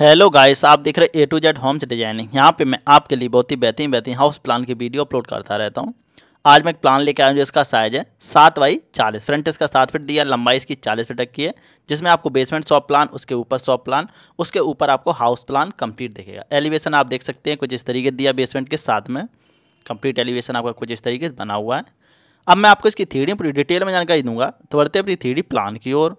hello guys आप देख रहे A to Z Homes Designing यहाँ पे मैं आपके लिए बहुत ही बेहतरीन बेहतरीन हाउस प्लान की वीडियो अपलोड करता रहता हूँ आज मैं एक प्लान लेकर आया हूँ जो इसका साइज है सात बाई चालीस फ्रंट इसका सात फीट दिया लंबाई इसकी चालीस फीट रखी है जिसमें आपको बेसमेंट सॉप प्लान उसके ऊपर शॉप प्लान उसके ऊपर आपको हाउस प्लान कंप्लीट दिखेगा एलिवेशन आप देख सकते हैं कुछ इस तरीके दिया बेसमेंट के साथ में कम्प्लीट एलिवेशन आपका कुछ इस तरीके से बना हुआ है अब मैं आपको इसकी थीडी पूरी डिटेल में जानकारी दूंगा तो बढ़ते अपनी थीडी प्लान की ओर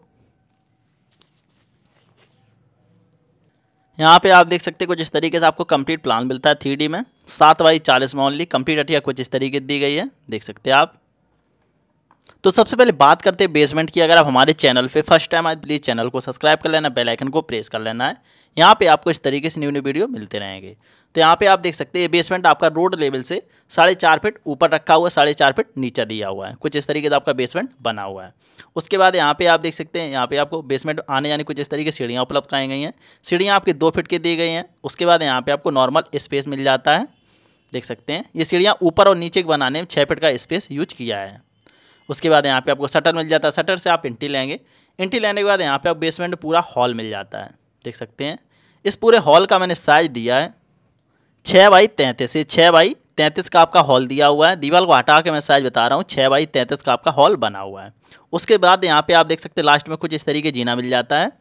यहाँ पे आप देख सकते हैं कुछ इस तरीके से आपको कंप्लीट प्लान मिलता है थ्री में सात बाई चालीस में ओनली कंप्लीट अटिया कुछ इस तरीके दी गई है देख सकते हैं आप तो सबसे पहले बात करते हैं बेसमेंट की अगर आप हमारे चैनल पे फर्स्ट टाइम आए प्लीज़ चैनल को सब्सक्राइब कर लेना बेल आइकन को प्रेस कर लेना है यहाँ पे आपको इस तरीके से न्यू न्यू वीडियो मिलते रहेंगे तो यहाँ पे आप देख सकते हैं ये बेसमेंट आपका रोड लेवल से साढ़े चार फिट ऊपर रखा हुआ है साढ़े चार फिट नीचे दिया हुआ है कुछ इस तरीके से आपका बेसमेंट बना हुआ है उसके बाद यहाँ पे आप देख सकते हैं यहाँ पे आपको बेसमेंट आने जाने कुछ इस तरीके सीढ़ियाँ उपलब्ध कराई गई हैं सीढ़ियाँ आपकी दो फिट की दी गई हैं उसके बाद यहाँ पर आपको नॉर्मल स्पेस मिल जाता है देख सकते हैं ये सीढ़ियाँ ऊपर और नीचे बनाने में छः फिट का स्पेस यूज किया है उसके बाद यहाँ पे आपको शटर मिल जाता है शटर से आप इंटी लेंगे इंटी लेने के बाद यहाँ पे आप बेसमेंट पूरा हॉल मिल जाता है देख सकते हैं इस पूरे हॉल का मैंने साइज दिया है छः बाई तैंतीस ये छः बाई तैंतीस का आपका हॉल दिया हुआ है दीवार को हटा के मैं साइज बता रहा हूँ छः बाई तैंतीस का आपका हॉल बना हुआ है उसके बाद यहाँ पर आप देख सकते हैं लास्ट में कुछ इस तरीके जीना मिल जाता है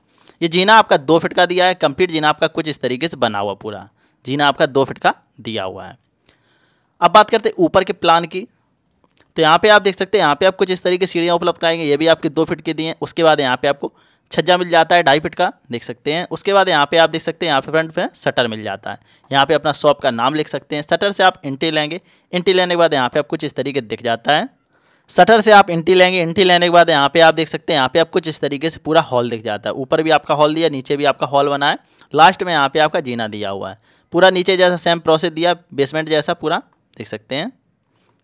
ये जीना आपका दो फिट का दिया है कम्प्लीट जीना आपका कुछ इस तरीके से बना हुआ पूरा जीना आपका दो फिट का दिया हुआ है अब बात करते हैं ऊपर के प्लान की तो यहाँ पे आप देख सकते हैं यहाँ पे आप कुछ इस तरीके सीढ़ियाँ उपलब्ध कराएंगे ये भी आपके दो फिट के दिए हैं उसके बाद यहाँ पे आपको छज्जा मिल जाता है ढाई फिट का देख सकते हैं उसके बाद यहाँ पे आप देख सकते हैं यहाँ पे फ्रंट पे शटर मिल जाता है यहाँ पे अपना शॉप का नाम लिख सकते हैं शटर से आप इंटी लेंगे इंटी लेने के बाद यहाँ पे आप कुछ इस तरीके दिख जाता है शटर से आप इंटी लेंगे इंटी लेने के बाद यहाँ पे आप देख सकते हैं यहाँ पे आप कुछ इस तरीके से पूरा हॉल दिख जाता है ऊपर भी आपका हॉल दिया नीचे भी आपका हॉल बना है लास्ट में यहाँ पे आपका जीना दिया हुआ है पूरा नीचे जैसा सेम प्रोसेस दिया बेसमेंट जैसा पूरा देख सकते हैं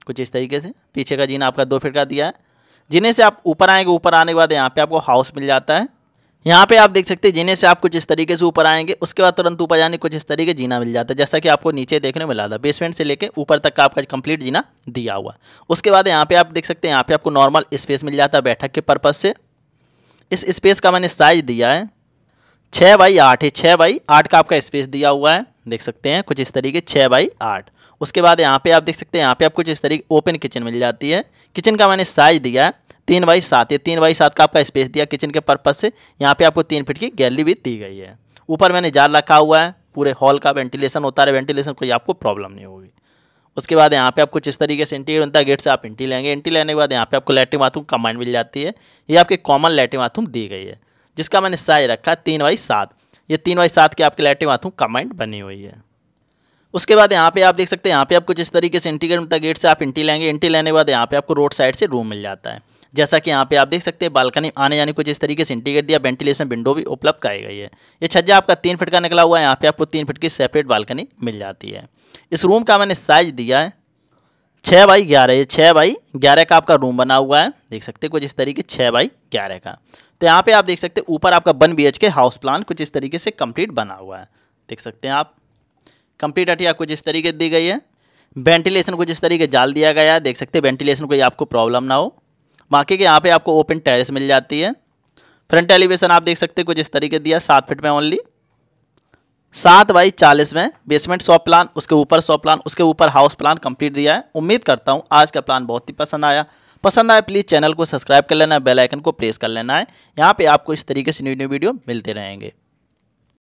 कुछ इस तरीके से पीछे का जीना आपका दो फिट का दिया है जीने से आप ऊपर आएंगे ऊपर आने के बाद यहाँ पे आपको हाउस मिल जाता है यहाँ पे आप देख सकते हैं जीने से आप कुछ इस तरीके से ऊपर आएंगे उसके बाद तुरंत ऊपर जाने कुछ इस तरीके जीना मिल जाता है जैसा कि आपको नीचे देखने मिला था बेसमेंट से लेकर ऊपर तक का आपका कंप्लीट जीना दिया हुआ उसके बाद यहाँ पे आप देख सकते हैं यहाँ पे आपको नॉर्मल स्पेस मिल जाता है बैठक के पर्पज़ से इस स्पेस का मैंने साइज दिया है छः बाई आठ है छः बाई आठ का आपका स्पेस दिया हुआ है देख सकते हैं कुछ इस तरीके छः बाई आठ उसके बाद यहाँ पे आप देख सकते हैं यहाँ पे आपको जिस तरीके ओपन किचन मिल जाती है किचन का मैंने साइज दिया है तीन बाई सात या तीन बाई सात का आपका स्पेस दिया किचन के पर्पज़ से यहाँ पे आपको तीन फीट की गैलरी भी दी गई है ऊपर मैंने जाल रखा हुआ है पूरे हॉल का वेंटिलेशन होता रहे वेंटिलेशन कोई आपको प्रॉब्लम नहीं होगी उसके बाद यहाँ पे कुछ इस तरीके से इंटीरियर बनता है गेट से आप इंटी लेंगे इंटी लेने के बाद यहाँ पे आपको लेटरिन बाथरूम कंबाइंड मिल जाती है ये आपके कॉमन लेटरिन बाथरूम दी गई है जिसका मैंने साइज रखा है तीन बाई सात ये तीन बाई सात के आपके लेटरिन बाथरूम कंबाइंड बनी हुई है उसके बाद यहाँ पे आप देख सकते हैं यहाँ पे आपको जिस तरीके से इंटीग्रेट मिलता गेट से आप इंटी लेंगे इंटी लेने के बाद यहाँ पे आपको रोड साइड से रूम मिल जाता है जैसा कि यहाँ पे आप देख सकते हैं बालकनी आने जाने को जिस तरीके से इंटीग्रेट दिया वेंटिलेशन विंडो भी उपलब्ध कराई गई है ये छज्जा आपका तीन फिट का निकला हुआ है यहाँ पे आपको तीन फिट की सेपरेट बालकनी मिल जाती है इस रूम का मैंने साइज दिया है छः बाई ग्यारह ये छः बाई ग्यारह का आपका रूम बना हुआ है देख सकते हैं कुछ इस तरीके छः बाई ग्यारह का तो यहाँ पे आप देख सकते हैं ऊपर आपका वन बी हाउस प्लान कुछ इस तरीके से कंप्लीट बना हुआ है देख सकते हैं आप कंप्लीट हटिया कुछ इस तरीके दी गई है वेंटिलेशन कुछ इस तरीके जाल दिया गया है देख सकते हैं वेंटिलेशन कोई आपको प्रॉब्लम ना हो बाकी के यहाँ पे आपको ओपन टेरेस मिल जाती है फ्रंट एलिवेशन आप देख सकते हैं कुछ इस तरीके दिया सात फिट में ओनली सात बाई चालीस में बेसमेंट शॉप प्लान उसके ऊपर शॉप प्लान उसके ऊपर हाउस प्लान कंप्लीट दिया है उम्मीद करता हूँ आज का प्लान बहुत ही पसंद आया पसंद आया प्लीज़ चैनल को सब्सक्राइब कर लेना है बेलाइकन को प्रेस कर लेना है यहाँ पर आपको इस तरीके से न्यू न्यू वीडियो मिलते रहेंगे